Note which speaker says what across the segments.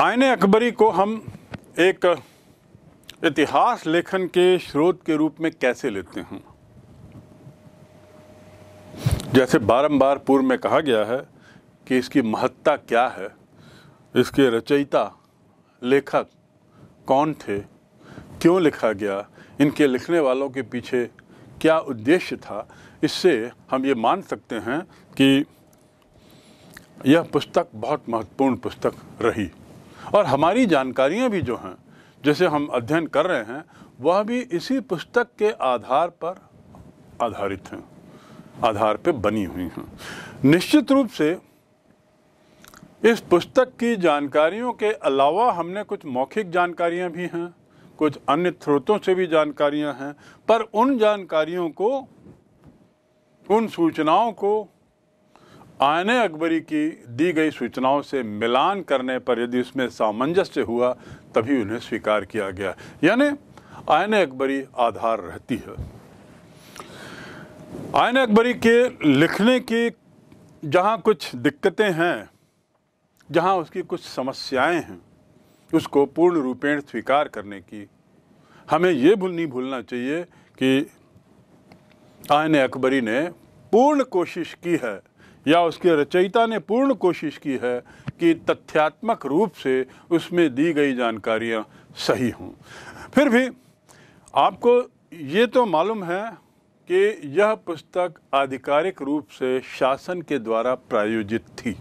Speaker 1: ion Akbari को हम एक इतिहास लेखन के स्रोत के रूप में कैसे लेते हैं जैसे बारंबार पूर्व में कहा गया है कि इसकी महत्ता क्या है इसके रचयिता लेखक कौन थे क्यों लिखा गया इनके लिखने वालों के पीछे क्या उद्देश्य था इससे हम ये मान सकते हैं कि यह पुस्तक बहुत महत्वपूर्ण पुस्तक रही और हमारी जानकारियाँ भी जो हैं जैसे हम अध्ययन कर रहे हैं वह भी इसी पुस्तक के आधार पर आधारित हैं आधार पर बनी हुई हैं निश्चित रूप से इस पुस्तक की जानकारियों के अलावा हमने कुछ मौखिक जानकारियां भी हैं कुछ अन्य स्रोतों से भी जानकारियां हैं पर उन जानकारियों को उन सूचनाओं को आयन अकबरी की दी गई सूचनाओं से मिलान करने पर यदि उसमें सामंजस्य हुआ तभी उन्हें स्वीकार किया गया यानी आयन अकबरी आधार रहती है आयन अकबरी के लिखने की जहाँ कुछ दिक्कतें हैं जहाँ उसकी कुछ समस्याएं हैं उसको पूर्ण रूपेण स्वीकार करने की हमें ये भूल नहीं भूलना चाहिए कि आयन अकबरी ने पूर्ण कोशिश की है या उसके रचयिता ने पूर्ण कोशिश की है कि तथ्यात्मक रूप से उसमें दी गई जानकारियाँ सही हों फिर भी आपको ये तो मालूम है कि यह पुस्तक आधिकारिक रूप से शासन के द्वारा प्रायोजित थी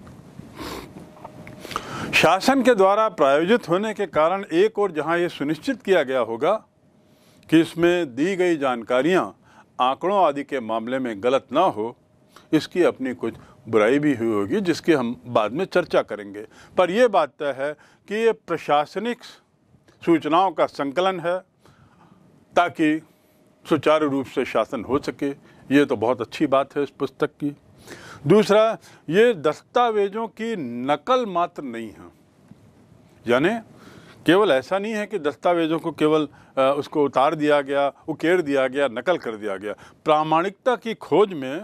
Speaker 1: शासन के द्वारा प्रायोजित होने के कारण एक और जहां ये सुनिश्चित किया गया होगा कि इसमें दी गई जानकारियां आंकड़ों आदि के मामले में गलत ना हो इसकी अपनी कुछ बुराई भी हुई होगी जिसकी हम बाद में चर्चा करेंगे पर यह बात तय है कि ये प्रशासनिक सूचनाओं का संकलन है ताकि सुचारू रूप से शासन हो सके ये तो बहुत अच्छी बात है इस पुस्तक की दूसरा ये दस्तावेजों की नकल मात्र नहीं है यानी केवल ऐसा नहीं है कि दस्तावेजों को केवल उसको उतार दिया गया उकेर दिया गया नकल कर दिया गया प्रामाणिकता की खोज में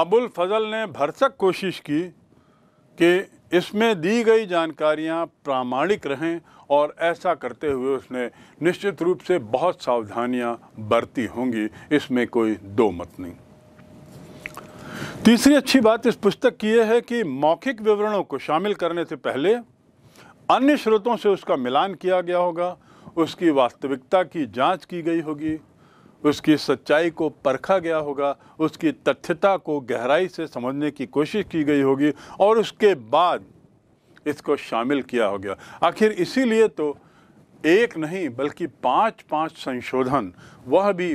Speaker 1: अबुल फजल ने भरसक कोशिश की कि इसमें दी गई जानकारियां प्रामाणिक रहें और ऐसा करते हुए उसने निश्चित रूप से बहुत सावधानियां बरती होंगी इसमें कोई दो मत नहीं तीसरी अच्छी बात इस पुस्तक की यह है कि मौखिक विवरणों को शामिल करने से पहले अन्य स्रोतों से उसका मिलान किया गया होगा उसकी वास्तविकता की जांच की गई होगी उसकी सच्चाई को परखा गया होगा उसकी तथ्यता को गहराई से समझने की कोशिश की गई होगी और उसके बाद इसको शामिल किया हो गया आखिर इसीलिए तो एक नहीं बल्कि पांच पांच संशोधन वह भी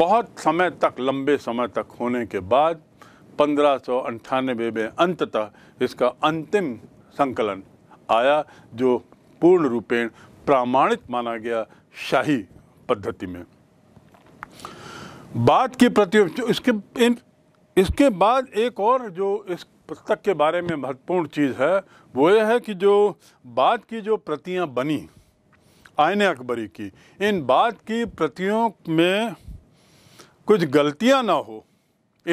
Speaker 1: बहुत समय तक लंबे समय तक होने के बाद पंद्रह सौ में अंततः इसका अंतिम संकलन आया जो पूर्ण रूपेण प्रामाणिक माना गया शाही पद्धति में बाद की प्रति इसके इन इसके बाद एक और जो इस पुस्तक के बारे में महत्वपूर्ण चीज़ है वो ये है कि जो बाद की जो प्रतियां बनी आयन अकबरी की इन बाद की प्रतियों में कुछ गलतियां ना हो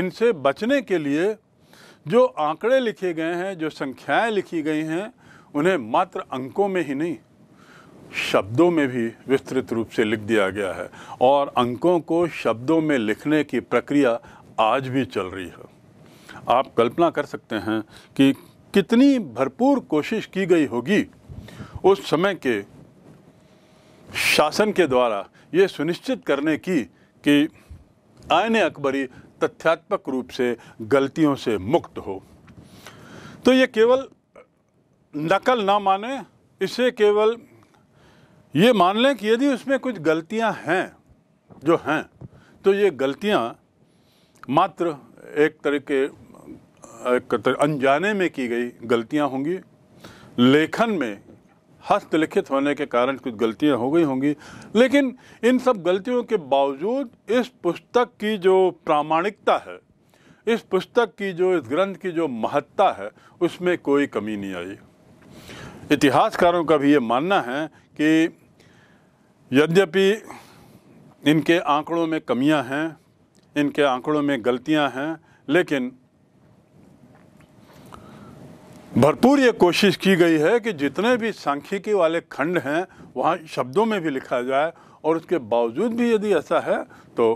Speaker 1: इनसे बचने के लिए जो आंकड़े लिखे गए हैं जो संख्याएं लिखी गई हैं उन्हें मात्र अंकों में ही नहीं शब्दों में भी विस्तृत रूप से लिख दिया गया है और अंकों को शब्दों में लिखने की प्रक्रिया आज भी चल रही है आप कल्पना कर सकते हैं कि कितनी भरपूर कोशिश की गई होगी उस समय के शासन के द्वारा ये सुनिश्चित करने की कि आयन अकबरी तथ्यात्मक रूप से गलतियों से मुक्त हो तो ये केवल नकल ना माने इसे केवल ये मान लें कि यदि उसमें कुछ गलतियां हैं जो हैं तो ये गलतियां मात्र एक तरह के एक तरह अनजाने में की गई गलतियां होंगी लेखन में हस्तलिखित होने के कारण कुछ गलतियां हो गई होंगी लेकिन इन सब गलतियों के बावजूद इस पुस्तक की जो प्रामाणिकता है इस पुस्तक की जो इस ग्रंथ की जो महत्ता है उसमें कोई कमी नहीं आई इतिहासकारों का भी ये मानना है कि यद्यपि इनके आंकड़ों में कमियां हैं इनके आंकड़ों में गलतियां हैं लेकिन भरपूर ये कोशिश की गई है कि जितने भी सांख्यिकी वाले खंड हैं वहाँ शब्दों में भी लिखा जाए और उसके बावजूद भी यदि ऐसा है तो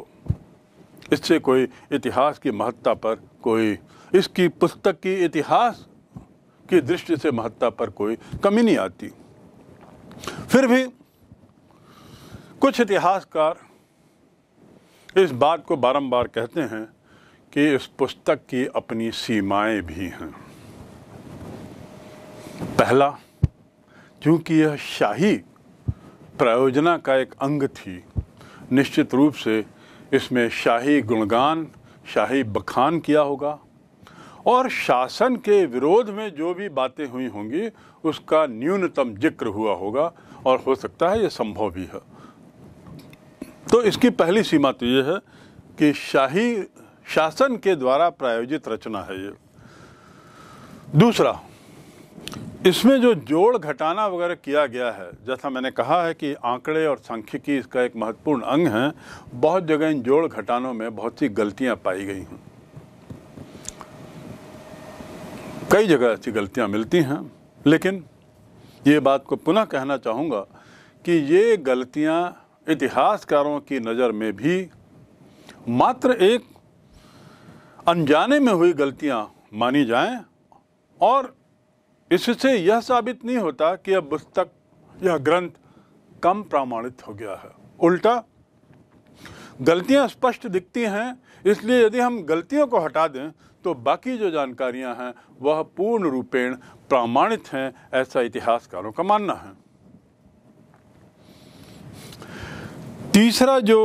Speaker 1: इससे कोई इतिहास की महत्ता पर कोई इसकी पुस्तक की इतिहास की दृष्टि से महत्ता पर कोई कमी नहीं आती फिर भी कुछ इतिहासकार इस बात को बारंबार कहते हैं कि इस पुस्तक की अपनी सीमाएं भी हैं पहला क्योंकि यह शाही प्रायोजना का एक अंग थी निश्चित रूप से इसमें शाही गुणगान शाही बखान किया होगा और शासन के विरोध में जो भी बातें हुई होंगी उसका न्यूनतम जिक्र हुआ होगा और हो सकता है ये संभव भी है तो इसकी पहली सीमा तो ये है कि शाही शासन के द्वारा प्रायोजित रचना है ये दूसरा इसमें जो जोड़ घटाना वगैरह किया गया है जैसा मैंने कहा है कि आंकड़े और सांख्यिकी इसका एक महत्वपूर्ण अंग है बहुत जगह इन जोड़ घटानों में बहुत सी गलतियां पाई गई हैं कई जगह ऐसी गलतियाँ मिलती हैं लेकिन ये बात को पुनः कहना चाहूँगा कि ये गलतियाँ इतिहासकारों की नज़र में भी मात्र एक अनजाने में हुई गलतियाँ मानी जाएं और इससे यह साबित नहीं होता कि अब पुस्तक यह ग्रंथ कम प्रमाणित हो गया है उल्टा गलतियां स्पष्ट दिखती हैं इसलिए यदि हम गलतियों को हटा दें तो बाकी जो जानकारियां हैं वह पूर्ण रूपेण प्रमाणित हैं ऐसा इतिहासकारों का मानना है तीसरा जो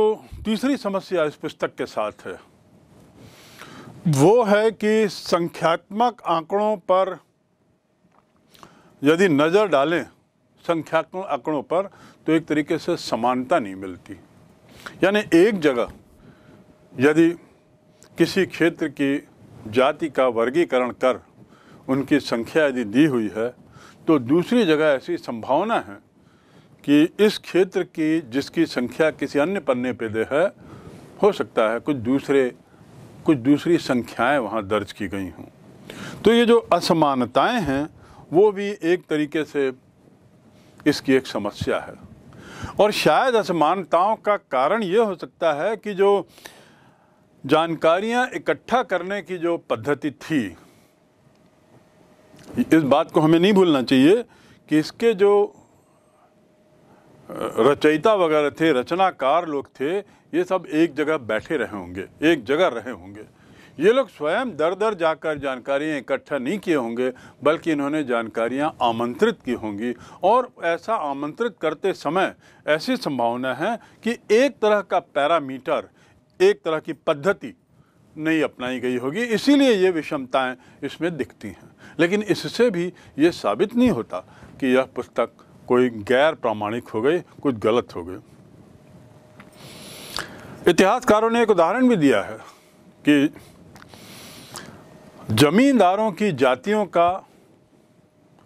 Speaker 1: तीसरी समस्या इस पुस्तक के साथ है वो है कि संख्यात्मक आंकड़ों पर यदि नज़र डालें संख्यात्मक आंकड़ों पर तो एक तरीके से समानता नहीं मिलती यानी एक जगह यदि किसी क्षेत्र की जाति का वर्गीकरण कर उनकी संख्या यदि दी हुई है तो दूसरी जगह ऐसी संभावना है कि इस क्षेत्र की जिसकी संख्या किसी अन्य पन्ने पर दे है हो सकता है कुछ दूसरे कुछ दूसरी संख्याएं वहाँ दर्ज की गई हों तो ये जो असमानताएं हैं वो भी एक तरीके से इसकी एक समस्या है और शायद असमानताओं का कारण ये हो सकता है कि जो जानकारियां इकट्ठा करने की जो पद्धति थी इस बात को हमें नहीं भूलना चाहिए कि इसके जो रचयिता वगैरह थे रचनाकार लोग थे ये सब एक जगह बैठे रहे होंगे एक जगह रहे होंगे ये लोग स्वयं दर दर जाकर जानकारियाँ इकट्ठा नहीं किए होंगे बल्कि इन्होंने जानकारियाँ आमंत्रित की होंगी और ऐसा आमंत्रित करते समय ऐसी संभावना है कि एक तरह का पैरामीटर एक तरह की पद्धति नहीं अपनाई गई होगी इसीलिए ये विषमताएं इसमें दिखती हैं लेकिन इससे भी ये साबित नहीं होता कि यह पुस्तक कोई गैर प्रामाणिक हो गई कुछ गलत हो गई इतिहासकारों ने एक उदाहरण भी दिया है कि जमींदारों की जातियों का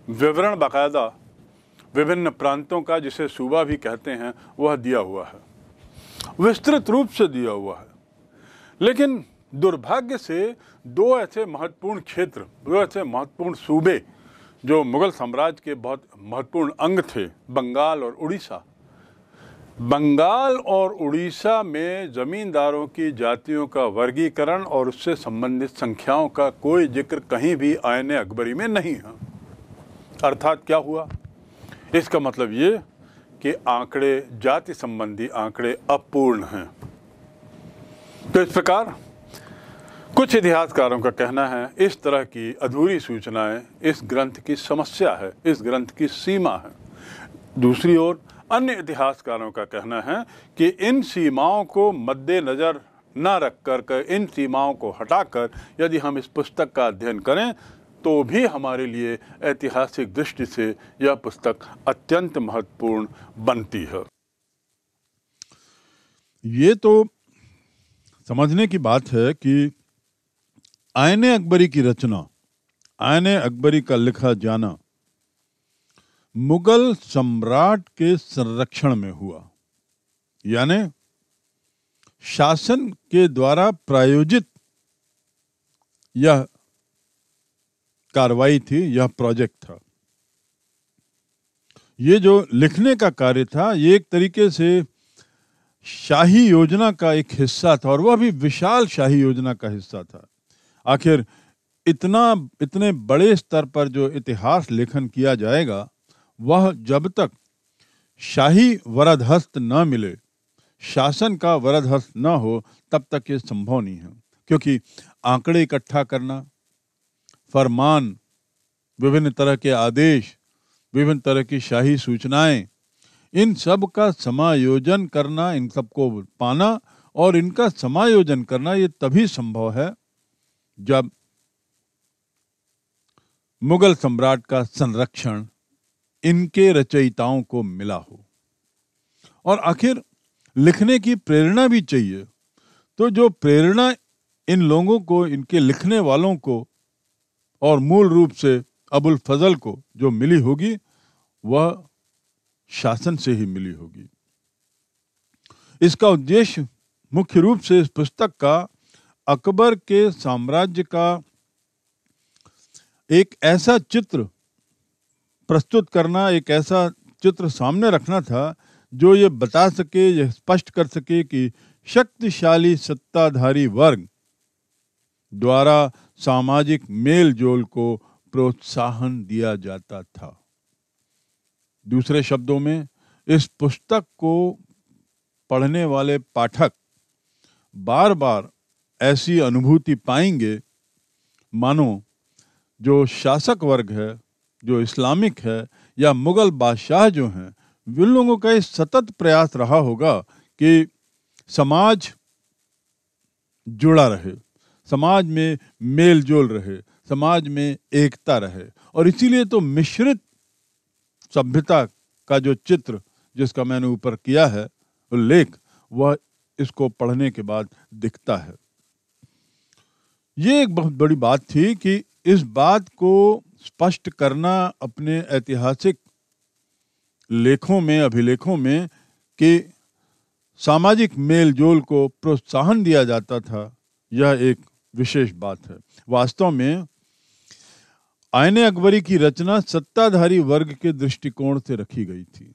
Speaker 1: विवरण बाकायदा विभिन्न प्रांतों का जिसे सूबा भी कहते हैं वह दिया हुआ है विस्तृत रूप से दिया हुआ है लेकिन दुर्भाग्य से दो ऐसे महत्वपूर्ण क्षेत्र दो ऐसे महत्वपूर्ण सूबे जो मुगल साम्राज्य के बहुत महत्वपूर्ण अंग थे बंगाल और उड़ीसा बंगाल और उड़ीसा में ज़मींदारों की जातियों का वर्गीकरण और उससे संबंधित संख्याओं का कोई जिक्र कहीं भी आयन अकबरी में नहीं है अर्थात क्या हुआ इसका मतलब ये कि आंकड़े जाति संबंधी आंकड़े अपूर्ण हैं तो इस प्रकार कुछ इतिहासकारों का कहना है इस तरह की अधूरी सूचनाएं इस ग्रंथ की समस्या है इस ग्रंथ की सीमा है दूसरी ओर अन्य इतिहासकारों का कहना है कि इन सीमाओं को मद्देनज़र न रख कर इन सीमाओं को हटाकर यदि हम इस पुस्तक का अध्ययन करें तो भी हमारे लिए ऐतिहासिक दृष्टि से यह पुस्तक अत्यंत महत्वपूर्ण बनती है ये तो समझने की बात है कि आयने अकबरी की रचना आयने अकबरी का लिखा जाना मुगल सम्राट के संरक्षण में हुआ यानी शासन के द्वारा प्रायोजित यह कार्रवाई थी यह प्रोजेक्ट था ये जो लिखने का कार्य था ये एक तरीके से शाही योजना का एक हिस्सा था और वह भी विशाल शाही योजना का हिस्सा था आखिर इतना इतने बड़े स्तर पर जो इतिहास लेखन किया जाएगा वह जब तक शाही वरदहस्त न मिले शासन का वरदहस्त न हो तब तक ये संभव नहीं है क्योंकि आंकड़े इकट्ठा करना फरमान विभिन्न तरह के आदेश विभिन्न तरह की शाही सूचनाएं इन सब का समायोजन करना इन सब को पाना और इनका समायोजन करना ये तभी संभव है जब मुगल सम्राट का संरक्षण इनके रचयिताओं को मिला हो और आखिर लिखने की प्रेरणा भी चाहिए तो जो प्रेरणा इन लोगों को इनके लिखने वालों को और मूल रूप से अबुल फजल को जो मिली होगी वह शासन से ही मिली होगी इसका उद्देश्य मुख्य रूप से इस पुस्तक का अकबर के साम्राज्य का एक ऐसा चित्र प्रस्तुत करना एक ऐसा चित्र सामने रखना था जो ये बता सके यह स्पष्ट कर सके कि शक्तिशाली सत्ताधारी वर्ग द्वारा सामाजिक मेल जोल को प्रोत्साहन दिया जाता था दूसरे शब्दों में इस पुस्तक को पढ़ने वाले पाठक बार बार ऐसी अनुभूति पाएंगे मानो जो शासक वर्ग है जो इस्लामिक है या मुग़ल बादशाह जो हैं उन लोगों का यह सतत प्रयास रहा होगा कि समाज जुड़ा रहे समाज में मेल जोल रहे समाज में एकता रहे और इसीलिए तो मिश्रित सभ्यता का जो चित्र जिसका मैंने ऊपर किया है उल्लेख वह इसको पढ़ने के बाद दिखता है ये एक बहुत बड़ी बात थी कि इस बात को स्पष्ट करना अपने ऐतिहासिक लेखों में अभिलेखों में कि सामाजिक मेल जोल को प्रोत्साहन दिया जाता था यह एक विशेष बात है वास्तव में आयने अकबरी की रचना सत्ताधारी वर्ग के दृष्टिकोण से रखी गई थी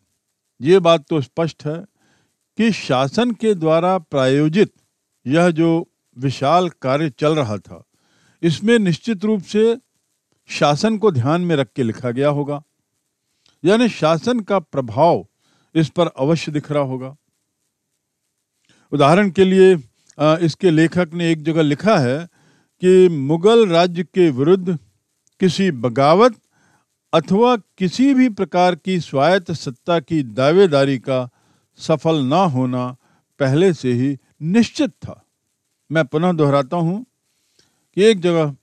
Speaker 1: ये बात तो स्पष्ट है कि शासन के द्वारा प्रायोजित यह जो विशाल कार्य चल रहा था इसमें निश्चित रूप से शासन को ध्यान में रख के लिखा गया होगा यानी शासन का प्रभाव इस पर अवश्य दिख रहा होगा उदाहरण के लिए इसके लेखक ने एक जगह लिखा है कि मुगल राज्य के विरुद्ध किसी बगावत अथवा किसी भी प्रकार की स्वायत्त सत्ता की दावेदारी का सफल ना होना पहले से ही निश्चित था मैं पुनः दोहराता हूँ कि एक जगह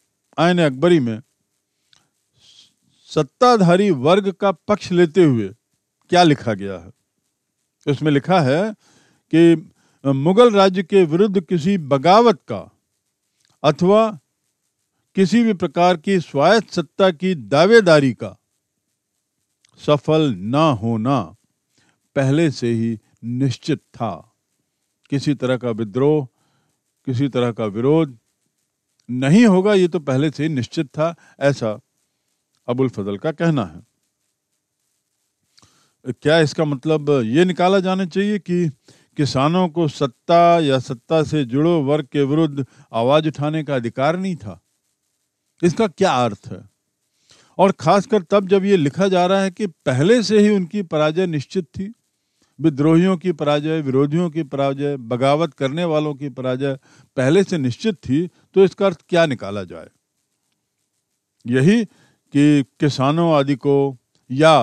Speaker 1: आयन अकबरी में सत्ताधारी वर्ग का पक्ष लेते हुए क्या लिखा गया है उसमें लिखा है कि मुगल राज्य के विरुद्ध किसी बगावत का अथवा किसी भी प्रकार की स्वायत्त सत्ता की दावेदारी का सफल ना होना पहले से ही निश्चित था किसी तरह का विद्रोह किसी तरह का विरोध नहीं होगा ये तो पहले से ही निश्चित था ऐसा अबुल फजल का कहना है क्या इसका मतलब ये निकाला जाना चाहिए कि किसानों को सत्ता या सत्ता से जुड़ो वर्ग के विरुद्ध आवाज उठाने का अधिकार नहीं था इसका क्या अर्थ है और खासकर तब जब ये लिखा जा रहा है कि पहले से ही उनकी पराजय निश्चित थी विद्रोहियों की पराजय विरोधियों की पराजय बगावत करने वालों की पराजय पहले से निश्चित थी तो इसका अर्थ क्या निकाला जाए यही कि किसानों आदि को या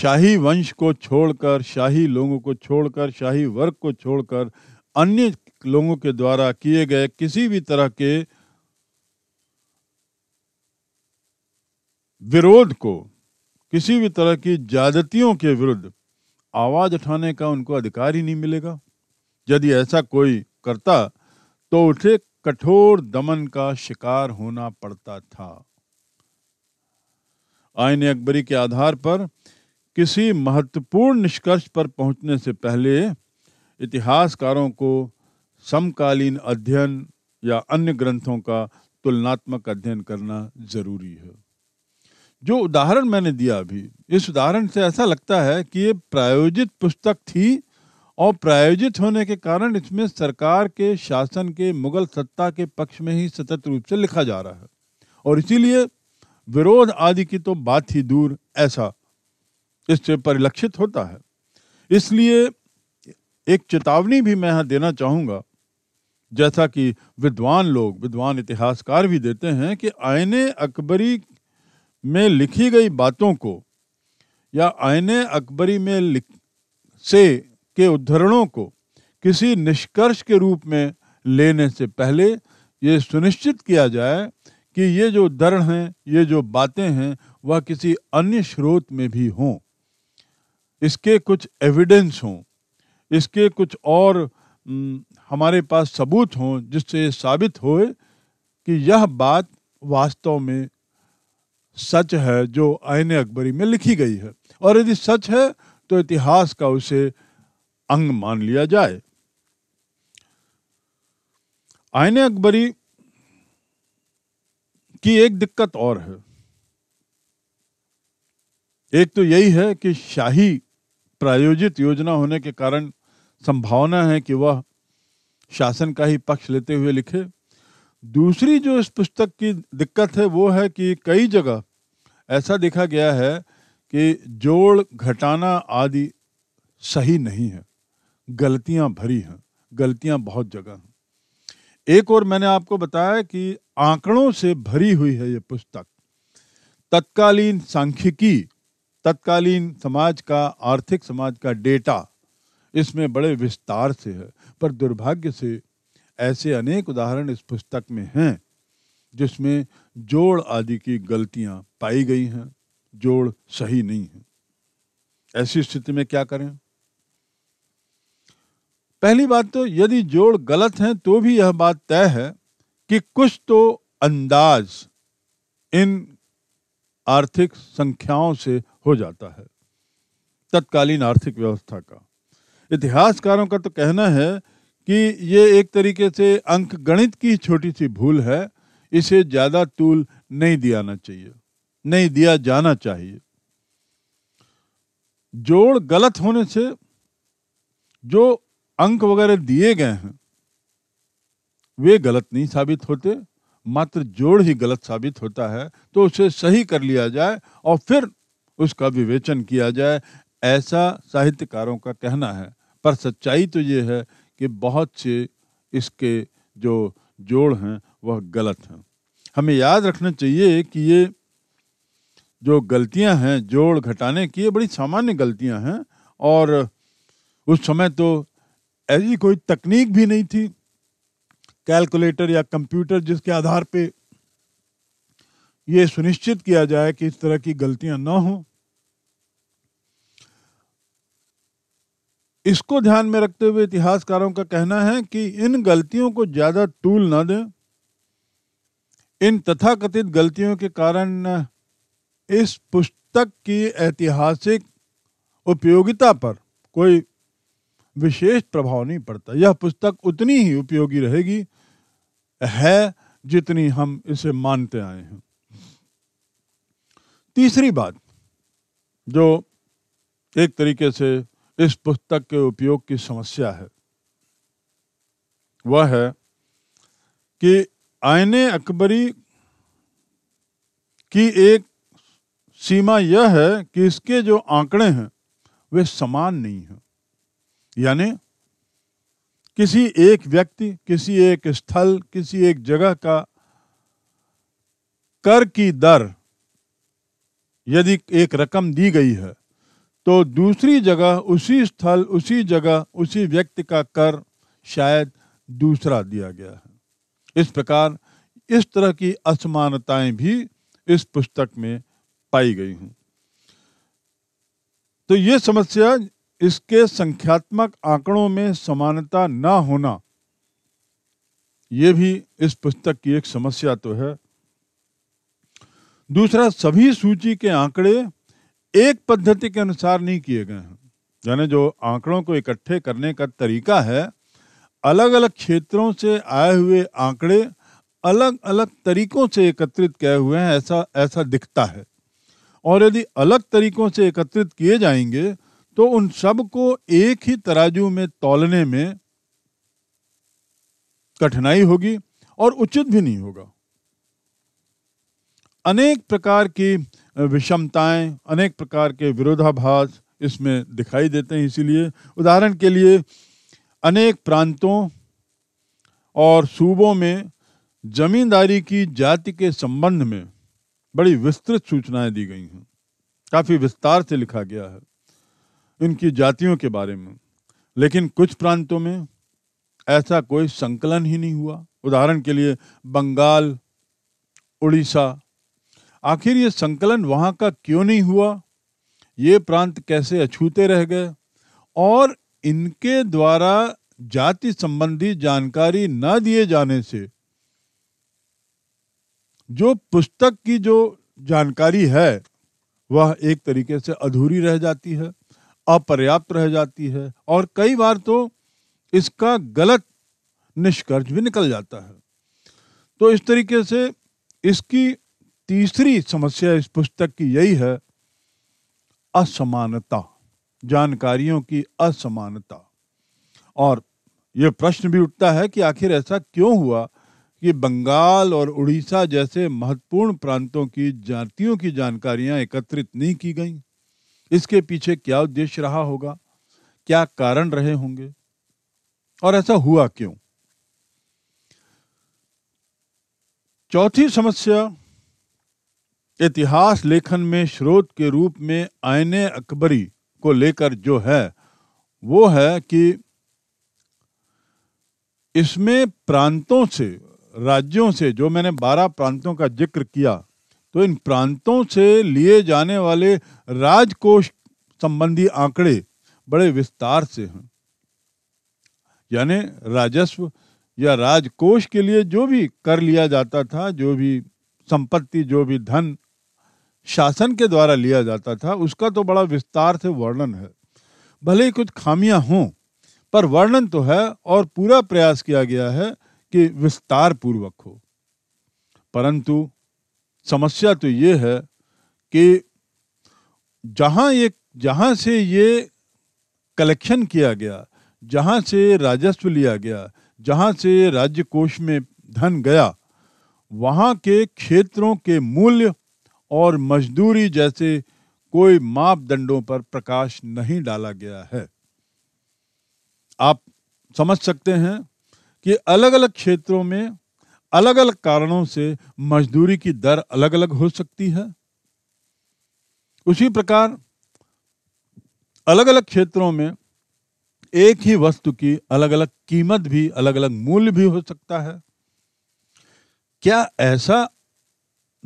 Speaker 1: शाही वंश को छोड़कर शाही लोगों को छोड़कर शाही वर्ग को छोड़कर अन्य लोगों के द्वारा किए गए किसी भी तरह के विरोध को किसी भी तरह की ज्यादतियों के विरुद्ध आवाज उठाने का उनको अधिकार ही नहीं मिलेगा यदि ऐसा कोई करता तो उसे कठोर दमन का शिकार होना पड़ता था आयन अकबरी के आधार पर किसी महत्वपूर्ण निष्कर्ष पर पहुंचने से पहले इतिहासकारों को समकालीन अध्ययन या अन्य ग्रंथों का तुलनात्मक अध्ययन करना जरूरी है जो उदाहरण मैंने दिया अभी इस उदाहरण से ऐसा लगता है कि ये प्रायोजित पुस्तक थी और प्रायोजित होने के कारण इसमें सरकार के शासन के मुगल सत्ता के पक्ष में ही सतत रूप से लिखा जा रहा है और इसीलिए विरोध आदि की तो बात ही दूर ऐसा इससे परिलक्षित होता है इसलिए एक चेतावनी भी मैं यहाँ देना चाहूँगा जैसा कि विद्वान लोग विद्वान इतिहासकार भी देते हैं कि आयने अकबरी में लिखी गई बातों को या आयने अकबरी में लिख से के उद्धरणों को किसी निष्कर्ष के रूप में लेने से पहले ये सुनिश्चित किया जाए कि ये जो उद्धरण हैं ये जो बातें हैं वह किसी अन्य स्रोत में भी हों इसके कुछ एविडेंस हों इसके कुछ और हमारे पास सबूत हों जिससे ये साबित हो कि यह बात वास्तव में सच है जो आयन अकबरी में लिखी गई है और यदि सच है तो इतिहास का उसे अंग मान लिया जाए आयन अकबरी की एक दिक्कत और है एक तो यही है कि शाही प्रायोजित योजना होने के कारण संभावना है कि वह शासन का ही पक्ष लेते हुए लिखे दूसरी जो इस पुस्तक की दिक्कत है वो है कि कई जगह ऐसा देखा गया है कि जोड़ घटाना आदि सही नहीं है गलतियां भरी हैं गलतियां बहुत जगह हैं एक और मैंने आपको बताया कि आंकड़ों से भरी हुई है ये पुस्तक तत्कालीन सांख्यिकी तत्कालीन समाज का आर्थिक समाज का डेटा इसमें बड़े विस्तार से है पर दुर्भाग्य से ऐसे अनेक उदाहरण इस पुस्तक में हैं जिसमें जोड़ आदि की गलतियां पाई गई हैं जोड़ सही नहीं है ऐसी स्थिति में क्या करें पहली बात तो यदि जोड़ गलत हैं तो भी यह बात तय है कि कुछ तो अंदाज इन आर्थिक संख्याओं से हो जाता है तत्कालीन आर्थिक व्यवस्था का इतिहासकारों का तो कहना है कि ये एक तरीके से अंक गणित की छोटी सी भूल है इसे ज़्यादा तूल नहीं दिया ना चाहिए नहीं दिया जाना चाहिए जोड़ गलत होने से जो अंक वगैरह दिए गए हैं वे गलत नहीं साबित होते मात्र जोड़ ही गलत साबित होता है तो उसे सही कर लिया जाए और फिर उसका विवेचन किया जाए ऐसा साहित्यकारों का कहना है पर सच्चाई तो ये है कि बहुत से इसके जो जोड़ हैं वह गलत हैं हमें याद रखना चाहिए कि ये जो गलतियां हैं जोड़ घटाने की ये बड़ी सामान्य गलतियां हैं और उस समय तो ऐसी कोई तकनीक भी नहीं थी कैलकुलेटर या कंप्यूटर जिसके आधार पे ये सुनिश्चित किया जाए कि इस तरह की गलतियां ना हों इसको ध्यान में रखते हुए इतिहासकारों का कहना है कि इन गलतियों को ज़्यादा टूल ना दें इन तथाकथित गलतियों के कारण इस पुस्तक की ऐतिहासिक उपयोगिता पर कोई विशेष प्रभाव नहीं पड़ता यह पुस्तक उतनी ही उपयोगी रहेगी है जितनी हम इसे मानते आए हैं तीसरी बात जो एक तरीके से इस पुस्तक के उपयोग की समस्या है वह है कि आयने अकबरी की एक सीमा यह है कि इसके जो आंकड़े हैं वे समान नहीं हैं यानी किसी एक व्यक्ति किसी एक स्थल किसी एक जगह का कर की दर यदि एक रकम दी गई है तो दूसरी जगह उसी स्थल उसी जगह उसी व्यक्ति का कर शायद दूसरा दिया गया है इस प्रकार इस तरह की असमानताएं भी इस पुस्तक में पाई गई हैं तो ये समस्या इसके संख्यात्मक आंकड़ों में समानता ना होना ये भी इस पुस्तक की एक समस्या तो है दूसरा सभी सूची के आंकड़े एक पद्धति के अनुसार नहीं किए गए हैं यानी जो आंकड़ों को इकट्ठे करने का तरीका है अलग अलग क्षेत्रों से आए हुए आंकड़े अलग अलग तरीकों से एकत्रित किए हुए हैं ऐसा ऐसा दिखता है और यदि अलग तरीकों से एकत्रित किए जाएंगे तो उन सब को एक ही तराजू में तोलने में कठिनाई होगी और उचित भी नहीं होगा अनेक प्रकार की विषमताएं अनेक प्रकार के विरोधाभास इसमें दिखाई देते हैं इसीलिए उदाहरण के लिए अनेक प्रांतों और सूबों में जमींदारी की जाति के संबंध में बड़ी विस्तृत सूचनाएं दी गई हैं काफ़ी विस्तार से लिखा गया है इनकी जातियों के बारे में लेकिन कुछ प्रांतों में ऐसा कोई संकलन ही नहीं हुआ उदाहरण के लिए बंगाल उड़ीसा आखिर ये संकलन वहाँ का क्यों नहीं हुआ ये प्रांत कैसे अछूते रह गए और इनके द्वारा जाति संबंधी जानकारी न दिए जाने से जो पुस्तक की जो जानकारी है वह एक तरीके से अधूरी रह जाती है अपर्याप्त रह जाती है और कई बार तो इसका गलत निष्कर्ष भी निकल जाता है तो इस तरीके से इसकी तीसरी समस्या इस पुस्तक की यही है असमानता जानकारियों की असमानता और यह प्रश्न भी उठता है कि आखिर ऐसा क्यों हुआ कि बंगाल और उड़ीसा जैसे महत्वपूर्ण प्रांतों की जातियों की जानकारियां एकत्रित नहीं की गई इसके पीछे क्या उद्देश्य रहा होगा क्या कारण रहे होंगे और ऐसा हुआ क्यों चौथी समस्या इतिहास लेखन में स्रोत के रूप में आयने अकबरी को लेकर जो है वो है कि इसमें प्रांतों से राज्यों से जो मैंने बारह प्रांतों का जिक्र किया तो इन प्रांतों से लिए जाने वाले राजकोष संबंधी आंकड़े बड़े विस्तार से हैं यानी राजस्व या राजकोष के लिए जो भी कर लिया जाता था जो भी संपत्ति जो भी धन शासन के द्वारा लिया जाता था उसका तो बड़ा विस्तार से वर्णन है भले ही कुछ खामियां हों पर वर्णन तो है और पूरा प्रयास किया गया है कि विस्तार पूर्वक हो परंतु समस्या तो ये है कि जहाँ ये जहाँ से ये कलेक्शन किया गया जहाँ से राजस्व लिया गया जहाँ से राज्य कोष में धन गया वहाँ के क्षेत्रों के मूल्य और मजदूरी जैसे कोई मापदंडों पर प्रकाश नहीं डाला गया है आप समझ सकते हैं कि अलग अलग क्षेत्रों में अलग अलग कारणों से मजदूरी की दर अलग अलग हो सकती है उसी प्रकार अलग अलग क्षेत्रों में एक ही वस्तु की अलग अलग कीमत भी अलग अलग मूल्य भी हो सकता है क्या ऐसा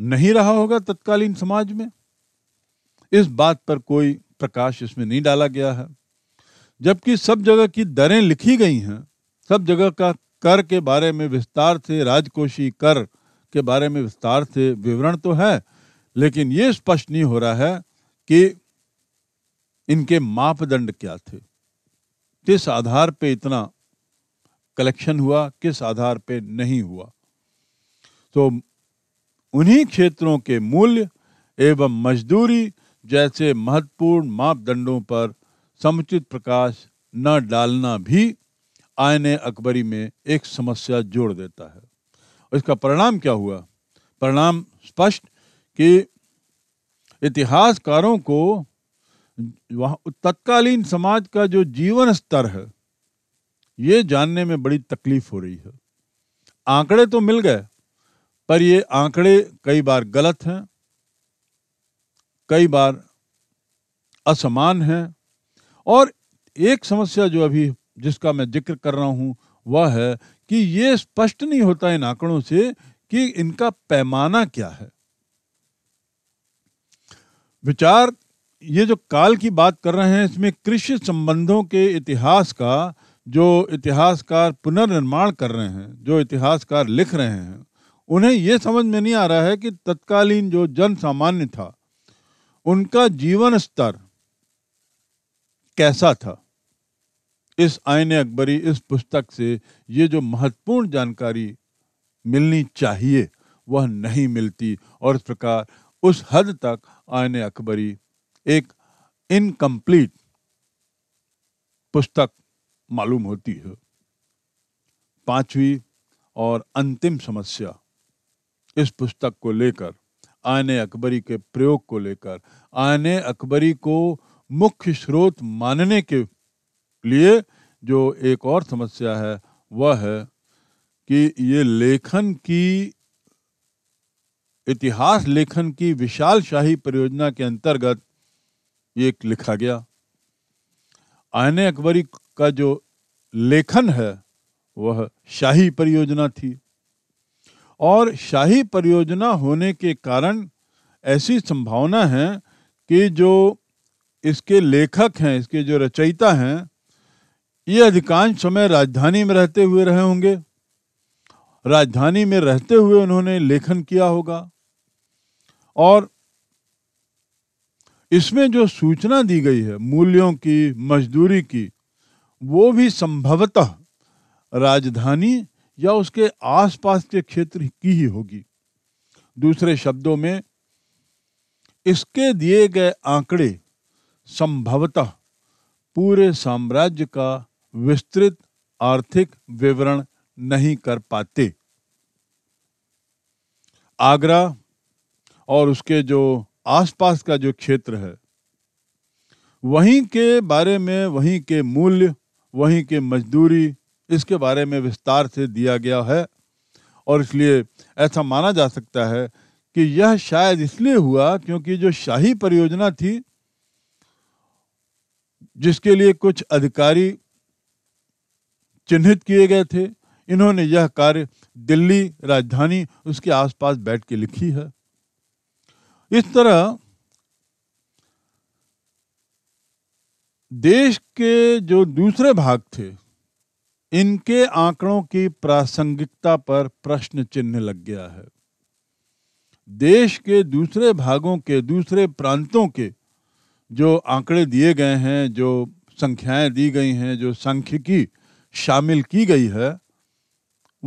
Speaker 1: नहीं रहा होगा तत्कालीन समाज में इस बात पर कोई प्रकाश इसमें नहीं डाला गया है जबकि सब जगह की दरें लिखी गई हैं सब जगह का कर के बारे में विस्तार से राजकोषीय कर के बारे में विस्तार से विवरण तो है लेकिन ये स्पष्ट नहीं हो रहा है कि इनके मापदंड क्या थे किस आधार पे इतना कलेक्शन हुआ किस आधार पे नहीं हुआ तो उन्हीं क्षेत्रों के मूल्य एवं मजदूरी जैसे महत्वपूर्ण मापदंडों पर समुचित प्रकाश न डालना भी आयने अकबरी में एक समस्या जोड़ देता है इसका परिणाम क्या हुआ परिणाम स्पष्ट कि इतिहासकारों को वहाँ तत्कालीन समाज का जो जीवन स्तर है ये जानने में बड़ी तकलीफ हो रही है आंकड़े तो मिल गए पर ये आंकड़े कई बार गलत हैं कई बार असमान हैं और एक समस्या जो अभी जिसका मैं जिक्र कर रहा हूँ वह है कि ये स्पष्ट नहीं होता इन आंकड़ों से कि इनका पैमाना क्या है विचार ये जो काल की बात कर रहे हैं इसमें कृषि संबंधों के इतिहास का जो इतिहासकार पुनर्निर्माण कर रहे हैं जो इतिहासकार लिख रहे हैं उन्हें यह समझ में नहीं आ रहा है कि तत्कालीन जो जन सामान्य था उनका जीवन स्तर कैसा था इस आयन अकबरी इस पुस्तक से ये जो महत्वपूर्ण जानकारी मिलनी चाहिए वह नहीं मिलती और इस प्रकार उस हद तक आयन अकबरी एक इनकम्प्लीट पुस्तक मालूम होती है पांचवी और अंतिम समस्या इस पुस्तक को लेकर आयने अकबरी के प्रयोग को लेकर आयने अकबरी को मुख्य स्रोत मानने के लिए जो एक और समस्या है वह है कि ये लेखन की इतिहास लेखन की विशाल शाही परियोजना के अंतर्गत ये लिखा गया आयने अकबरी का जो लेखन है वह शाही परियोजना थी और शाही परियोजना होने के कारण ऐसी संभावना है कि जो इसके लेखक हैं इसके जो रचयिता हैं ये अधिकांश समय राजधानी में रहते हुए रहे होंगे राजधानी में रहते हुए उन्होंने लेखन किया होगा और इसमें जो सूचना दी गई है मूल्यों की मजदूरी की वो भी संभवतः राजधानी या उसके आसपास के क्षेत्र की ही होगी दूसरे शब्दों में इसके दिए गए आंकड़े संभवतः पूरे साम्राज्य का विस्तृत आर्थिक विवरण नहीं कर पाते आगरा और उसके जो आसपास का जो क्षेत्र है वहीं के बारे में वहीं के मूल्य वहीं के मजदूरी इसके बारे में विस्तार से दिया गया है और इसलिए ऐसा माना जा सकता है कि यह शायद इसलिए हुआ क्योंकि जो शाही परियोजना थी जिसके लिए कुछ अधिकारी चिन्हित किए गए थे इन्होंने यह कार्य दिल्ली राजधानी उसके आसपास बैठ के लिखी है इस तरह देश के जो दूसरे भाग थे इनके आंकड़ों की प्रासंगिकता पर प्रश्न चिन्ह लग गया है देश के दूसरे भागों के दूसरे प्रांतों के जो आंकड़े दिए गए हैं जो संख्याएं दी गई हैं जो सांख्यिकी शामिल की गई है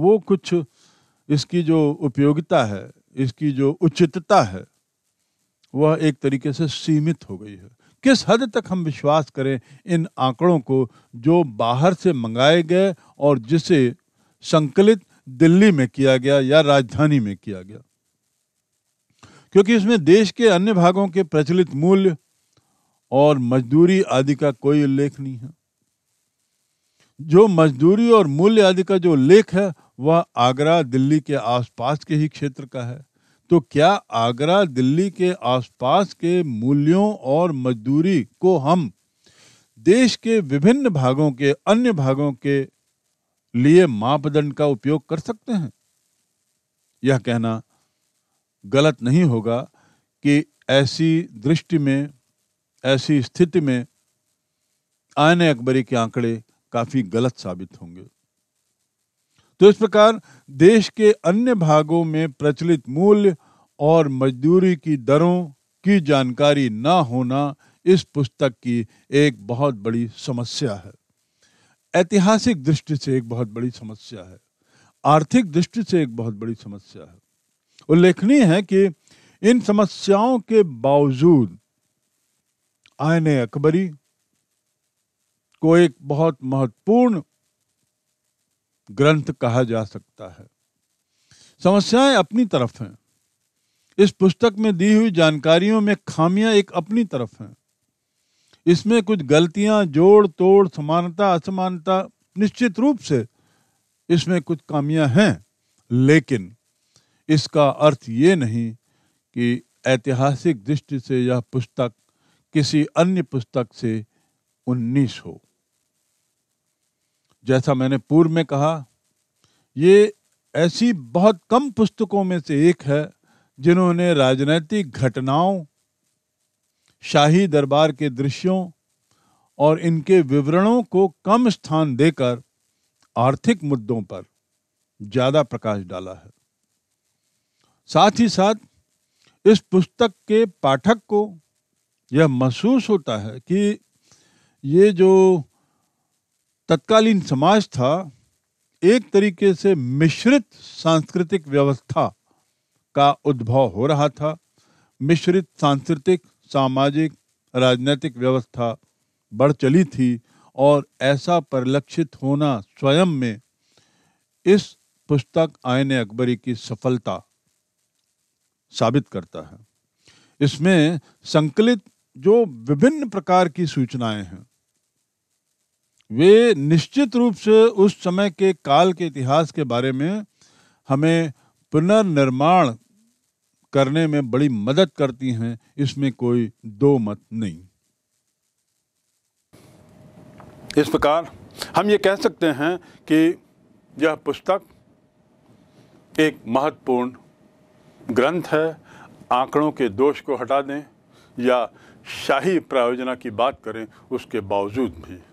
Speaker 1: वो कुछ इसकी जो उपयोगिता है इसकी जो उचितता है वह एक तरीके से सीमित हो गई है किस हद तक हम विश्वास करें इन आंकड़ों को जो बाहर से मंगाए गए और जिसे संकलित दिल्ली में किया गया या राजधानी में किया गया क्योंकि इसमें देश के अन्य भागों के प्रचलित मूल्य और मजदूरी आदि का कोई उल्लेख नहीं है जो मजदूरी और मूल्य आदि का जो उल्लेख है वह आगरा दिल्ली के आसपास के ही क्षेत्र का है तो क्या आगरा दिल्ली के आसपास के मूल्यों और मजदूरी को हम देश के विभिन्न भागों के अन्य भागों के लिए मापदंड का उपयोग कर सकते हैं यह कहना गलत नहीं होगा कि ऐसी दृष्टि में ऐसी स्थिति में आयन अकबरी के आंकड़े काफी गलत साबित होंगे तो इस प्रकार देश के अन्य भागों में प्रचलित मूल्य और मजदूरी की दरों की जानकारी ना होना इस पुस्तक की एक बहुत बड़ी समस्या है ऐतिहासिक दृष्टि से एक बहुत बड़ी समस्या है आर्थिक दृष्टि से एक बहुत बड़ी समस्या है उल्लेखनीय है कि इन समस्याओं के बावजूद आयन अकबरी को एक बहुत महत्वपूर्ण ग्रंथ कहा जा सकता है समस्याएं अपनी तरफ हैं इस पुस्तक में दी हुई जानकारियों में खामियां एक अपनी तरफ हैं इसमें कुछ गलतियां जोड़ तोड़ समानता असमानता निश्चित रूप से इसमें कुछ खामियां हैं लेकिन इसका अर्थ ये नहीं कि ऐतिहासिक दृष्टि से यह पुस्तक किसी अन्य पुस्तक से उन्नीस हो जैसा मैंने पूर्व में कहा ये ऐसी बहुत कम पुस्तकों में से एक है जिन्होंने राजनैतिक घटनाओं शाही दरबार के दृश्यों और इनके विवरणों को कम स्थान देकर आर्थिक मुद्दों पर ज्यादा प्रकाश डाला है साथ ही साथ इस पुस्तक के पाठक को यह महसूस होता है कि ये जो तत्कालीन समाज था एक तरीके से मिश्रित सांस्कृतिक व्यवस्था का उद्भव हो रहा था मिश्रित सांस्कृतिक सामाजिक राजनीतिक व्यवस्था बढ़ चली थी और ऐसा परिलक्षित होना स्वयं में इस पुस्तक आयन अकबरी की सफलता साबित करता है इसमें संकलित जो विभिन्न प्रकार की सूचनाएं हैं वे निश्चित रूप से उस समय के काल के इतिहास के बारे में हमें पुनर्निर्माण करने में बड़ी मदद करती हैं इसमें कोई दो मत नहीं इस प्रकार हम ये कह सकते हैं कि यह पुस्तक एक महत्वपूर्ण ग्रंथ है आंकड़ों के दोष को हटा दें या शाही प्रायोजना की बात करें उसके बावजूद भी